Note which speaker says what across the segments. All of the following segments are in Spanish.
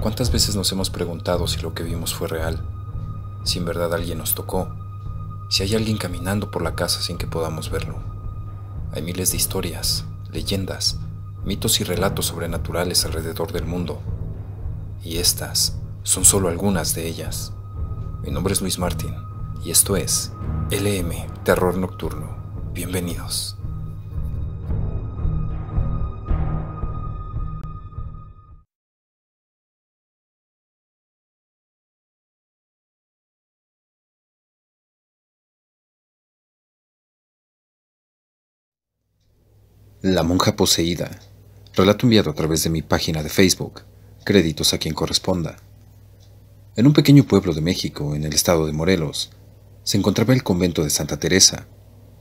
Speaker 1: ¿Cuántas veces nos hemos preguntado si lo que vimos fue real? Si en verdad alguien nos tocó. Si hay alguien caminando por la casa sin que podamos verlo. Hay miles de historias, leyendas, mitos y relatos sobrenaturales alrededor del mundo. Y estas son solo algunas de ellas. Mi nombre es Luis Martín y esto es LM Terror Nocturno. Bienvenidos. La monja poseída. Relato enviado a través de mi página de Facebook. Créditos a quien corresponda. En un pequeño pueblo de México, en el estado de Morelos, se encontraba el convento de Santa Teresa.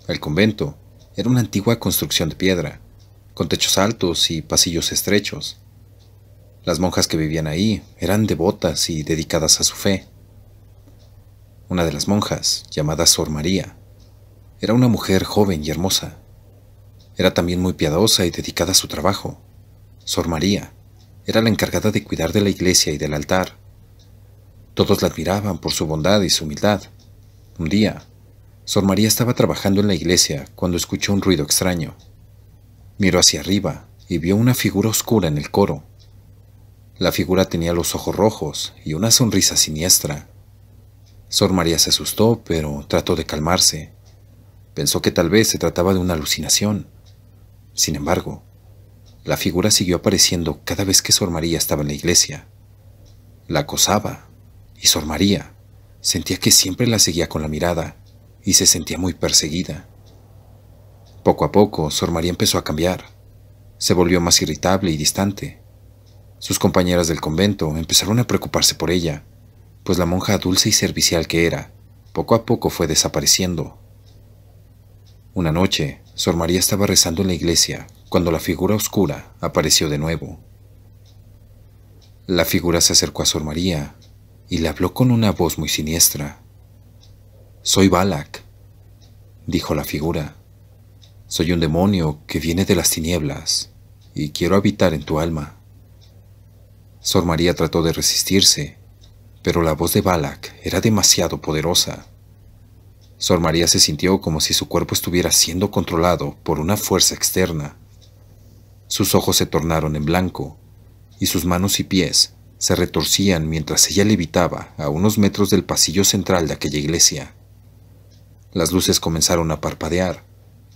Speaker 1: El convento era una antigua construcción de piedra, con techos altos y pasillos estrechos. Las monjas que vivían ahí eran devotas y dedicadas a su fe. Una de las monjas, llamada Sor María, era una mujer joven y hermosa era también muy piadosa y dedicada a su trabajo. Sor María era la encargada de cuidar de la iglesia y del altar. Todos la admiraban por su bondad y su humildad. Un día, Sor María estaba trabajando en la iglesia cuando escuchó un ruido extraño. Miró hacia arriba y vio una figura oscura en el coro. La figura tenía los ojos rojos y una sonrisa siniestra. Sor María se asustó, pero trató de calmarse. Pensó que tal vez se trataba de una alucinación. Sin embargo, la figura siguió apareciendo cada vez que Sor María estaba en la iglesia. La acosaba, y Sor María sentía que siempre la seguía con la mirada y se sentía muy perseguida. Poco a poco, Sor María empezó a cambiar. Se volvió más irritable y distante. Sus compañeras del convento empezaron a preocuparse por ella, pues la monja dulce y servicial que era, poco a poco fue desapareciendo. Una noche, Sor María estaba rezando en la iglesia cuando la figura oscura apareció de nuevo. La figura se acercó a Sor María y le habló con una voz muy siniestra. Soy Balak, dijo la figura. Soy un demonio que viene de las tinieblas y quiero habitar en tu alma. Sor María trató de resistirse, pero la voz de Balak era demasiado poderosa. Sor María se sintió como si su cuerpo estuviera siendo controlado por una fuerza externa. Sus ojos se tornaron en blanco y sus manos y pies se retorcían mientras ella levitaba a unos metros del pasillo central de aquella iglesia. Las luces comenzaron a parpadear,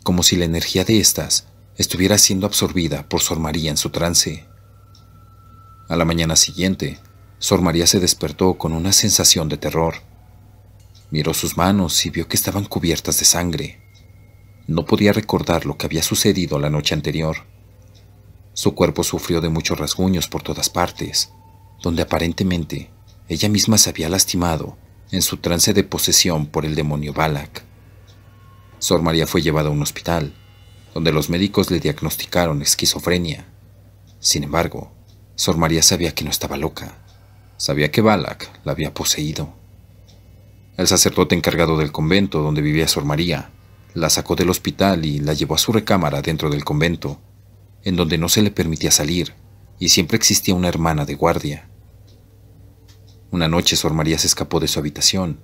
Speaker 1: como si la energía de estas estuviera siendo absorbida por Sor María en su trance. A la mañana siguiente, Sor María se despertó con una sensación de terror. Miró sus manos y vio que estaban cubiertas de sangre. No podía recordar lo que había sucedido la noche anterior. Su cuerpo sufrió de muchos rasguños por todas partes, donde aparentemente ella misma se había lastimado en su trance de posesión por el demonio Balak. Sor María fue llevada a un hospital, donde los médicos le diagnosticaron esquizofrenia. Sin embargo, Sor María sabía que no estaba loca. Sabía que Balak la había poseído. El sacerdote encargado del convento donde vivía Sor María la sacó del hospital y la llevó a su recámara dentro del convento, en donde no se le permitía salir y siempre existía una hermana de guardia. Una noche Sor María se escapó de su habitación,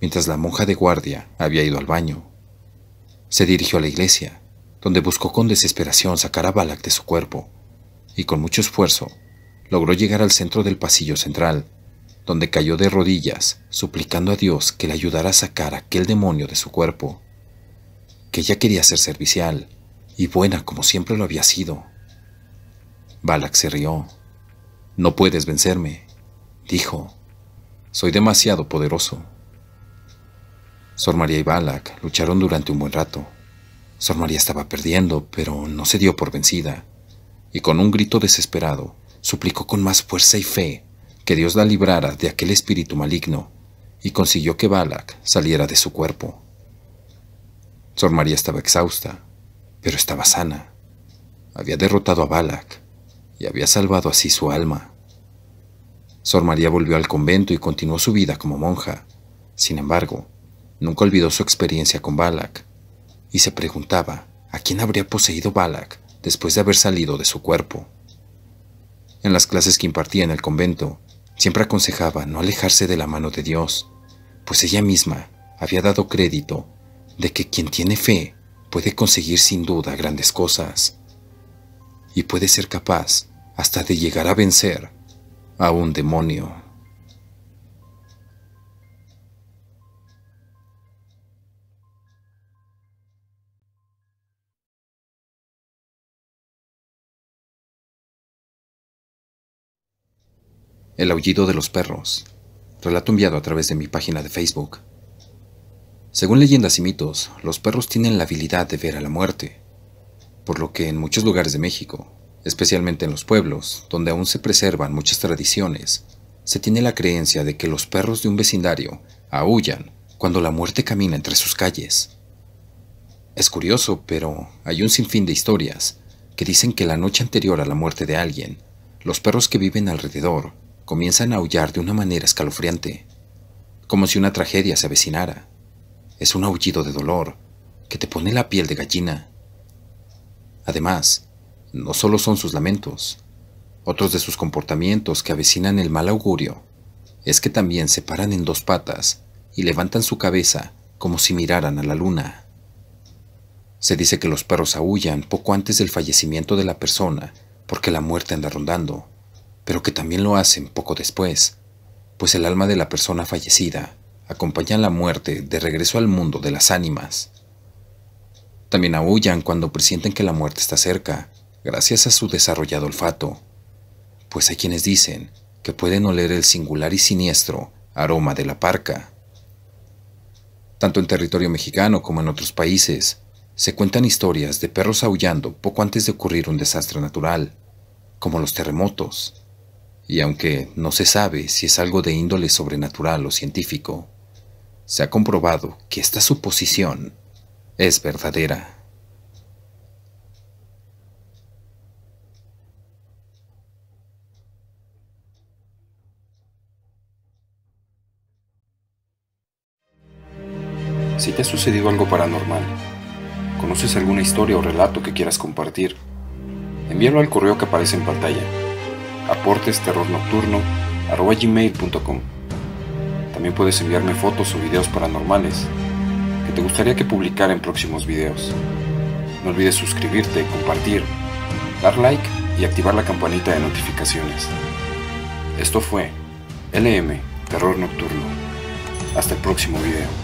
Speaker 1: mientras la monja de guardia había ido al baño. Se dirigió a la iglesia, donde buscó con desesperación sacar a Balak de su cuerpo, y con mucho esfuerzo logró llegar al centro del pasillo central, donde cayó de rodillas, suplicando a Dios que le ayudara a sacar aquel demonio de su cuerpo, que ella quería ser servicial y buena como siempre lo había sido. Balak se rió. No puedes vencerme, dijo. Soy demasiado poderoso. Sor María y Balak lucharon durante un buen rato. Sor María estaba perdiendo, pero no se dio por vencida, y con un grito desesperado, suplicó con más fuerza y fe que Dios la librara de aquel espíritu maligno, y consiguió que Balak saliera de su cuerpo. Sor María estaba exhausta, pero estaba sana. Había derrotado a Balak y había salvado así su alma. Sor María volvió al convento y continuó su vida como monja. Sin embargo, nunca olvidó su experiencia con Balak y se preguntaba a quién habría poseído Balak después de haber salido de su cuerpo. En las clases que impartía en el convento, Siempre aconsejaba no alejarse de la mano de Dios, pues ella misma había dado crédito de que quien tiene fe puede conseguir sin duda grandes cosas y puede ser capaz hasta de llegar a vencer a un demonio. El aullido de los perros. Relato enviado a través de mi página de Facebook. Según leyendas y mitos, los perros tienen la habilidad de ver a la muerte, por lo que en muchos lugares de México, especialmente en los pueblos, donde aún se preservan muchas tradiciones, se tiene la creencia de que los perros de un vecindario aullan cuando la muerte camina entre sus calles. Es curioso, pero hay un sinfín de historias que dicen que la noche anterior a la muerte de alguien, los perros que viven alrededor comienzan a aullar de una manera escalofriante, como si una tragedia se avecinara. Es un aullido de dolor que te pone la piel de gallina. Además, no solo son sus lamentos, otros de sus comportamientos que avecinan el mal augurio es que también se paran en dos patas y levantan su cabeza como si miraran a la luna. Se dice que los perros aullan poco antes del fallecimiento de la persona porque la muerte anda rondando pero que también lo hacen poco después, pues el alma de la persona fallecida acompaña la muerte de regreso al mundo de las ánimas. También aullan cuando presienten que la muerte está cerca, gracias a su desarrollado olfato, pues hay quienes dicen que pueden oler el singular y siniestro aroma de la parca. Tanto en territorio mexicano como en otros países, se cuentan historias de perros aullando poco antes de ocurrir un desastre natural, como los terremotos, y aunque no se sabe si es algo de índole sobrenatural o científico, se ha comprobado que esta suposición es verdadera. Si te ha sucedido algo paranormal, conoces alguna historia o relato que quieras compartir, envíalo al correo que aparece en pantalla aportes aportesterrornocturno.com. También puedes enviarme fotos o videos paranormales que te gustaría que publicara en próximos videos. No olvides suscribirte, compartir, dar like y activar la campanita de notificaciones. Esto fue LM Terror Nocturno. Hasta el próximo video.